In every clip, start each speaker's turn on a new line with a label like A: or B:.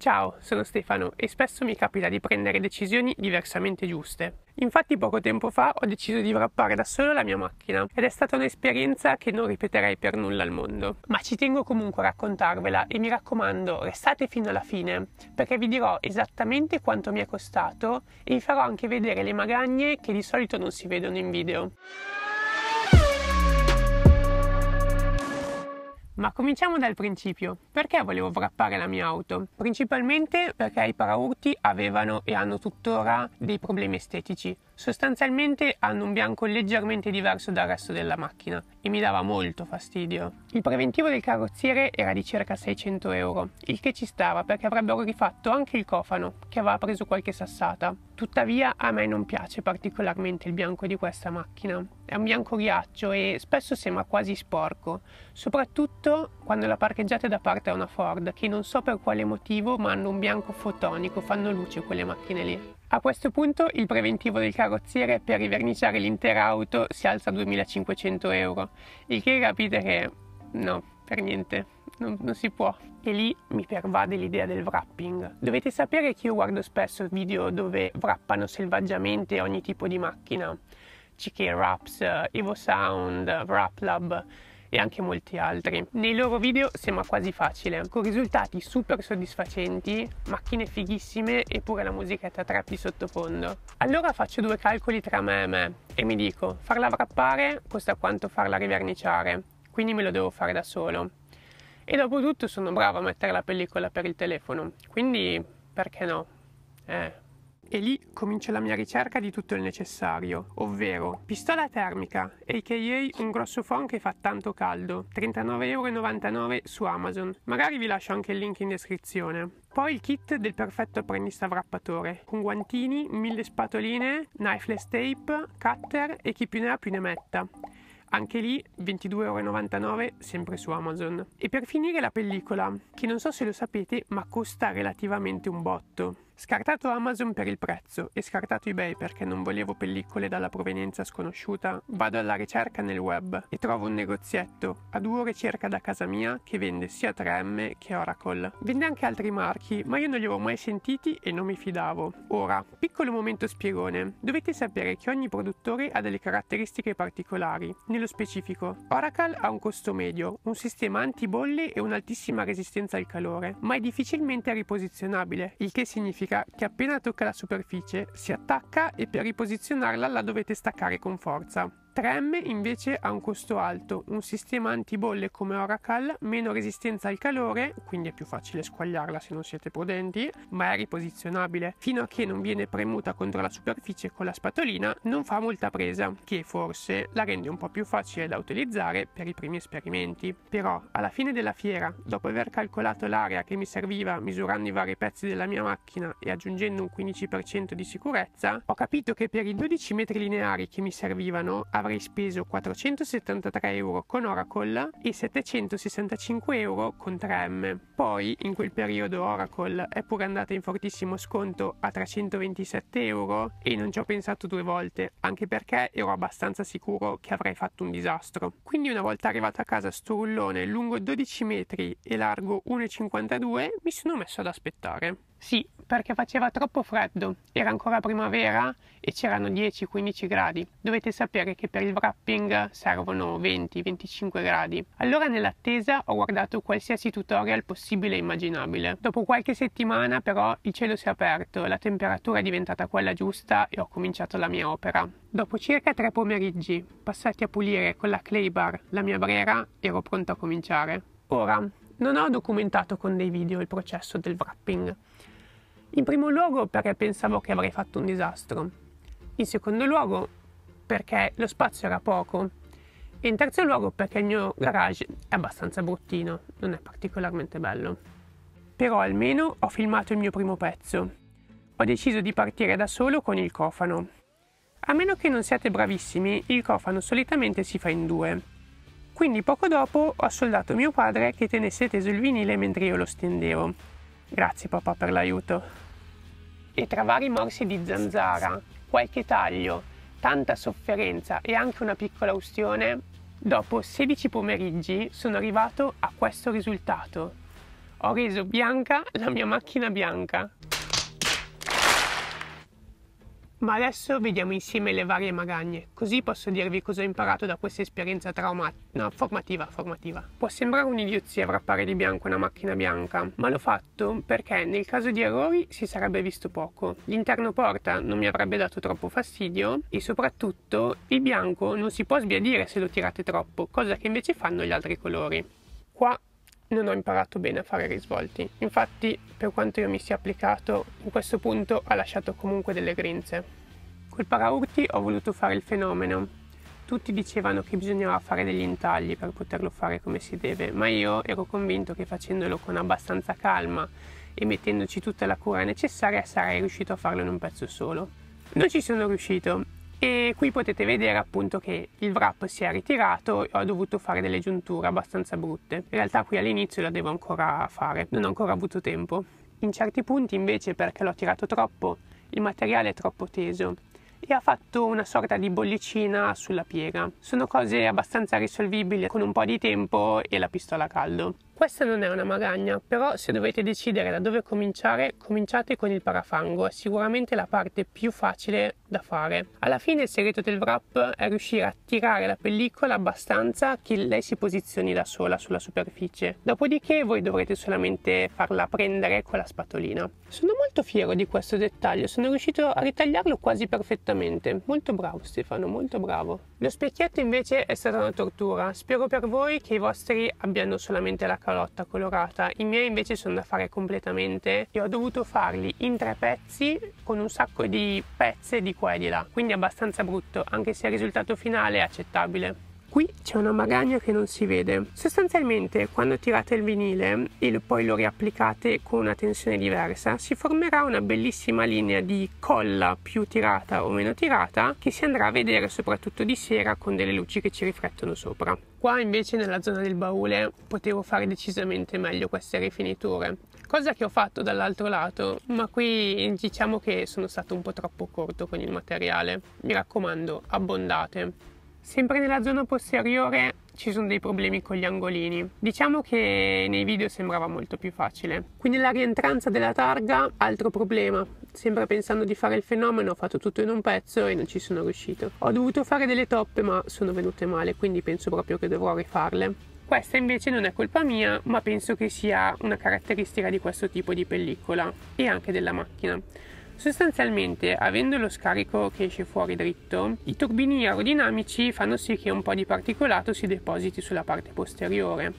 A: Ciao, sono Stefano e spesso mi capita di prendere decisioni diversamente giuste. Infatti poco tempo fa ho deciso di wrappare da solo la mia macchina ed è stata un'esperienza che non ripeterei per nulla al mondo. Ma ci tengo comunque a raccontarvela e mi raccomando restate fino alla fine perché vi dirò esattamente quanto mi è costato e vi farò anche vedere le magagne che di solito non si vedono in video. Ma cominciamo dal principio. Perché volevo wrappare la mia auto? Principalmente perché i paraurti avevano e hanno tuttora dei problemi estetici. Sostanzialmente hanno un bianco leggermente diverso dal resto della macchina e mi dava molto fastidio. Il preventivo del carrozziere era di circa 600 euro, il che ci stava perché avrebbero rifatto anche il cofano, che aveva preso qualche sassata. Tuttavia a me non piace particolarmente il bianco di questa macchina. È un bianco ghiaccio e spesso sembra quasi sporco, soprattutto quando la parcheggiate da parte è una Ford, che non so per quale motivo ma hanno un bianco fotonico, fanno luce quelle macchine lì. A questo punto il preventivo del carrozziere per riverniciare l'intera auto si alza a 2500 euro, il che capite che no, per niente, non, non, si può. E lì mi pervade l'idea del wrapping. Dovete sapere che io guardo spesso video dove wrappano selvaggiamente ogni tipo di macchina. CK Wraps, eh, Evo Sound, Wrap Lab e anche molti altri. Nei loro video sembra quasi facile, con risultati super soddisfacenti, macchine fighissime e pure la musichetta trap di sottofondo. Allora faccio due calcoli tra me e me e mi dico, farla wrappare costa quanto farla riverniciare, quindi me lo devo fare da solo. E dopo tutto sono bravo a mettere la pellicola per il telefono, quindi perché no? Eh, e lì comincia la mia ricerca di tutto il necessario, ovvero pistola termica, aka un grosso phone che fa tanto caldo, 39,99€ su Amazon, magari vi lascio anche il link in descrizione. Poi il kit del perfetto apprendista wrappatore, con guantini, mille spatoline, knifeless tape, cutter e chi più ne ha più ne metta. Anche lì 22,99€ sempre su Amazon. E per finire la pellicola, che non so se lo sapete ma costa relativamente un botto. Scartato Amazon per il prezzo e scartato eBay perché non volevo pellicole dalla provenienza sconosciuta, vado alla ricerca nel web e trovo un negozietto a due ore circa da casa mia che vende sia 3M che Oracle. Vende anche altri marchi, ma io non li avevo mai sentiti e non mi fidavo. Ora, piccolo momento spiegone. Dovete sapere che ogni produttore ha delle caratteristiche particolari. Nello specifico, Oracle ha un costo medio, un sistema anti-bolle e un'altissima resistenza al calore, ma è difficilmente riposizionabile, il che significa significa che appena tocca la superficie si attacca e per riposizionarla la dovete staccare con forza. 3M invece ha un costo alto, un sistema antibolle come Oracle, meno resistenza al calore, quindi è più facile squagliarla se non siete prudenti, ma è riposizionabile. Fino a che non viene premuta contro la superficie con la spatolina non fa molta presa, che forse la rende un po' più facile da utilizzare per i primi esperimenti. Però alla fine della fiera, dopo aver calcolato l'area che mi serviva misurando i vari pezzi della mia macchina e aggiungendo un 15% di sicurezza, ho capito che per i 12 metri lineari che mi servivano avrei speso 473 euro con Oracle e 765 euro con 3M. Poi, in quel periodo, Oracle è pure andata in fortissimo sconto a 327 euro e non ci ho pensato due volte, anche perché ero abbastanza sicuro che avrei fatto un disastro. Quindi, una volta arrivato a casa sto rullone lungo 12 metri e largo 1,52, mi sono messo ad aspettare. Sì, perché faceva troppo freddo, era ancora primavera e c'erano 10-15 gradi. Dovete sapere che per il wrapping servono 20-25 gradi. Allora nell'attesa ho guardato qualsiasi tutorial possibile e immaginabile. Dopo qualche settimana però il cielo si è aperto, la temperatura è diventata quella giusta e ho cominciato la mia opera. Dopo circa tre pomeriggi, passati a pulire con la clay bar la mia brera, ero pronto a cominciare. Ora, non ho documentato con dei video il processo del wrapping in primo luogo perché pensavo che avrei fatto un disastro. In secondo luogo perché lo spazio era poco. E in terzo luogo perché il mio garage è abbastanza bruttino, non è particolarmente bello. Però almeno ho filmato il mio primo pezzo. Ho deciso di partire da solo con il cofano. A meno che non siate bravissimi, il cofano solitamente si fa in due. Quindi poco dopo ho soldato mio padre che tenesse teso il vinile mentre io lo stendevo Grazie papà per l'aiuto. E tra vari morsi di zanzara, qualche taglio, tanta sofferenza e anche una piccola ustione, dopo 16 pomeriggi sono arrivato a questo risultato. Ho reso bianca la mia macchina bianca. Ma adesso vediamo insieme le varie magagne, così posso dirvi cosa ho imparato da questa esperienza traumatica. No, formativa, formativa. Può sembrare un'idiozia wrappare di bianco una macchina bianca, ma l'ho fatto perché nel caso di errori si sarebbe visto poco. L'interno porta non mi avrebbe dato troppo fastidio e soprattutto il bianco non si può sbiadire se lo tirate troppo, cosa che invece fanno gli altri colori. Qua non ho imparato bene a fare risvolti. Infatti, per quanto io mi sia applicato, in questo punto ha lasciato comunque delle grinze. Col paraurti ho voluto fare il fenomeno. Tutti dicevano che bisognava fare degli intagli per poterlo fare come si deve, ma io ero convinto che facendolo con abbastanza calma e mettendoci tutta la cura necessaria sarei riuscito a farlo in un pezzo solo. Non ci sono riuscito e qui potete vedere appunto che il wrap si è ritirato e ho dovuto fare delle giunture abbastanza brutte. In realtà qui all'inizio la devo ancora fare, non ho ancora avuto tempo. In certi punti invece perché l'ho tirato troppo il materiale è troppo teso e ha fatto una sorta di bollicina sulla piega. Sono cose abbastanza risolvibili con un po' di tempo e la pistola a caldo. Questa non è una magagna, però se dovete decidere da dove cominciare, cominciate con il parafango, è sicuramente la parte più facile da fare. Alla fine il segreto del wrap è riuscire a tirare la pellicola abbastanza che lei si posizioni da sola sulla superficie. Dopodiché voi dovrete solamente farla prendere con la spatolina. Sono molto fiero di questo dettaglio, sono riuscito a ritagliarlo quasi perfettamente. Molto bravo Stefano, molto bravo. Lo specchietto invece è stata una tortura. Spero per voi che i vostri abbiano solamente la capacità calotta colorata, i miei invece sono da fare completamente e ho dovuto farli in tre pezzi con un sacco di pezze di qua e di là, quindi abbastanza brutto, anche se il risultato finale è accettabile. Qui c'è una magagna che non si vede. Sostanzialmente quando tirate il vinile e poi lo riapplicate con una tensione diversa si formerà una bellissima linea di colla più tirata o meno tirata che si andrà a vedere soprattutto di sera con delle luci che ci riflettono sopra. Qua invece nella zona del baule potevo fare decisamente meglio queste rifiniture, cosa che ho fatto dall'altro lato, ma qui diciamo che sono stato un po' troppo corto con il materiale. Mi raccomando, abbondate. Sempre nella zona posteriore ci sono dei problemi con gli angolini. Diciamo che nei video sembrava molto più facile. Qui nella rientranza della targa, altro problema. Sempre pensando di fare il fenomeno, ho fatto tutto in un pezzo e non ci sono riuscito. Ho dovuto fare delle toppe, ma sono venute male, quindi penso proprio che dovrò rifarle. Questa invece non è colpa mia, ma penso che sia una caratteristica di questo tipo di pellicola e anche della macchina. Sostanzialmente, avendo lo scarico che esce fuori dritto, i turbini aerodinamici fanno sì che un po' di particolato si depositi sulla parte posteriore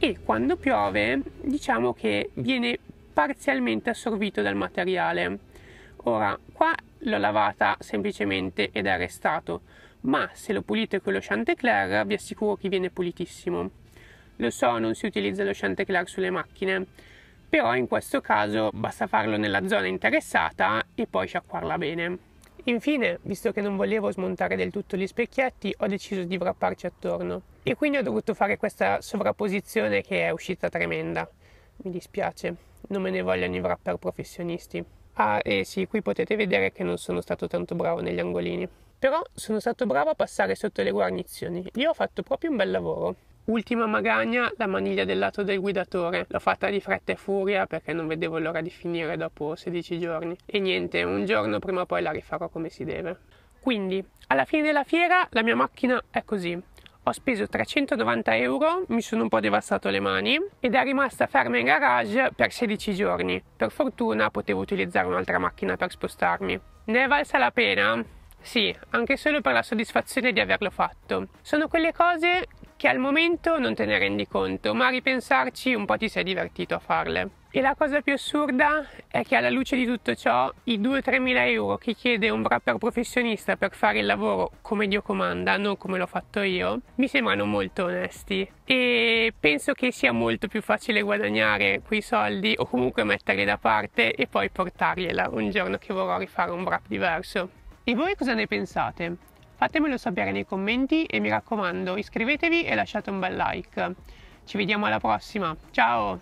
A: e quando piove diciamo che viene parzialmente assorbito dal materiale. Ora, qua l'ho lavata semplicemente ed è restato, ma se lo pulite con lo Chantecler vi assicuro che viene pulitissimo. Lo so, non si utilizza lo Chantecler sulle macchine, però in questo caso basta farlo nella zona interessata e poi sciacquarla bene. Infine, visto che non volevo smontare del tutto gli specchietti, ho deciso di wrapparci attorno e quindi ho dovuto fare questa sovrapposizione che è uscita tremenda. Mi dispiace, non me ne vogliono i wrapper professionisti. Ah, e eh sì, qui potete vedere che non sono stato tanto bravo negli angolini. Però sono stato bravo a passare sotto le guarnizioni, lì ho fatto proprio un bel lavoro. Ultima magagna, la maniglia del lato del guidatore. L'ho fatta di fretta e furia perché non vedevo l'ora di finire dopo 16 giorni. E niente, un giorno prima o poi la rifarò come si deve. Quindi, alla fine della fiera la mia macchina è così. Ho speso 390 euro, mi sono un po' devastato le mani ed è rimasta ferma in garage per 16 giorni. Per fortuna potevo utilizzare un'altra macchina per spostarmi. Ne è valsa la pena? Sì, anche solo per la soddisfazione di averlo fatto. Sono quelle cose che al momento non te ne rendi conto, ma a ripensarci un po' ti sei divertito a farle. E la cosa più assurda è che alla luce di tutto ciò i 2-3 mila euro che chiede un rapper professionista per fare il lavoro come Dio comanda, non come l'ho fatto io, mi sembrano molto onesti e penso che sia molto più facile guadagnare quei soldi o comunque metterli da parte e poi portargliela un giorno che vorrò rifare un rap diverso. E voi cosa ne pensate? Fatemelo sapere nei commenti e mi raccomando iscrivetevi e lasciate un bel like. Ci vediamo alla prossima, ciao!